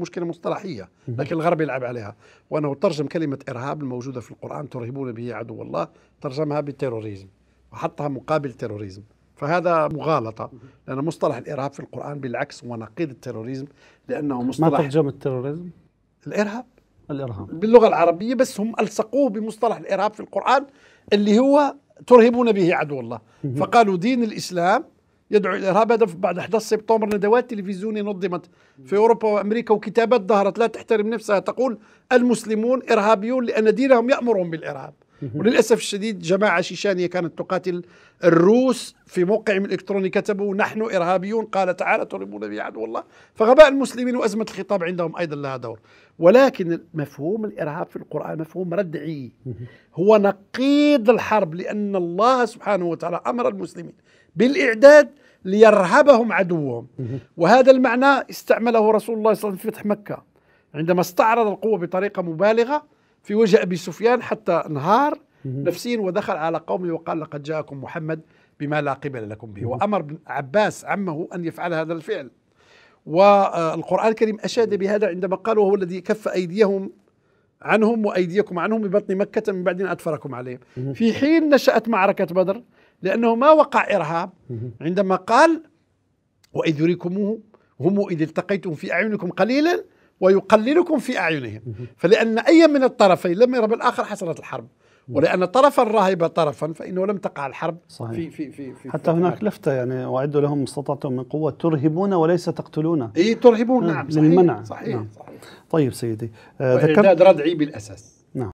مشكله مصطلحيه لكن الغرب يلعب عليها وانه ترجم كلمه ارهاب الموجوده في القران ترهبون به عدو الله ترجمها بالتيروريزم وحطها مقابل التيروريزم فهذا مغالطة لأن مصطلح الإرهاب في القرآن بالعكس هو نقيض التيروريزم لأنه مصطلح ما ترجم التيروريزم؟ الإرهاب الإرهاب باللغة العربية بس هم ألصقوه بمصطلح الإرهاب في القرآن اللي هو ترهبون به عدو الله فقالوا دين الإسلام يدعو إلى الإرهاب هذا بعد 11 سبتمبر ندوات تلفزيونية نظمت في أوروبا وأمريكا وكتابات ظهرت لا تحترم نفسها تقول المسلمون إرهابيون لأن دينهم يأمرهم بالإرهاب وللأسف الشديد جماعة شيشانية كانت تقاتل الروس في موقعهم الإلكتروني كتبوا نحن إرهابيون قال تعالى تربون به عدو الله فغباء المسلمين وأزمة الخطاب عندهم أيضا لها دور ولكن مفهوم الإرهاب في القرآن مفهوم ردعي هو نقيض الحرب لأن الله سبحانه وتعالى أمر المسلمين بالإعداد ليرهبهم عدوهم وهذا المعنى استعمله رسول الله صلى الله عليه وسلم في فتح مكة عندما استعرض القوة بطريقة مبالغة في وجه أبي سفيان حتى انهار نفسيا ودخل على قومه وقال لقد جاءكم محمد بما لا قبل لكم به وأمر بن عباس عمه أن يفعل هذا الفعل والقرآن الكريم أشاد بهذا عندما قال وهو الذي كف أيديهم عنهم وأيديكم عنهم ببطن مكة من بعد أن أدفركم عليهم في حين نشأت معركة بدر لأنه ما وقع إرهاب عندما قال وإذ يريكموه هم إذ التقيتم في أعينكم قليلا ويقللكم في أعينهم فلأن أي من الطرفين لم يرى بالآخر حصلت الحرب ولان طرفا راهب طرفا فانه لم تقع الحرب صحيح. في في في, في حتى في هناك الحرب. لفته يعني واعدوا لهم استطعتم من قوه ترهبون وليس تقتلون اي ترهبون نعم, نعم، صحيح للمنع صحيح, نعم. صحيح. طيب سيدي آه ذكرت ردعي بالاساس نعم.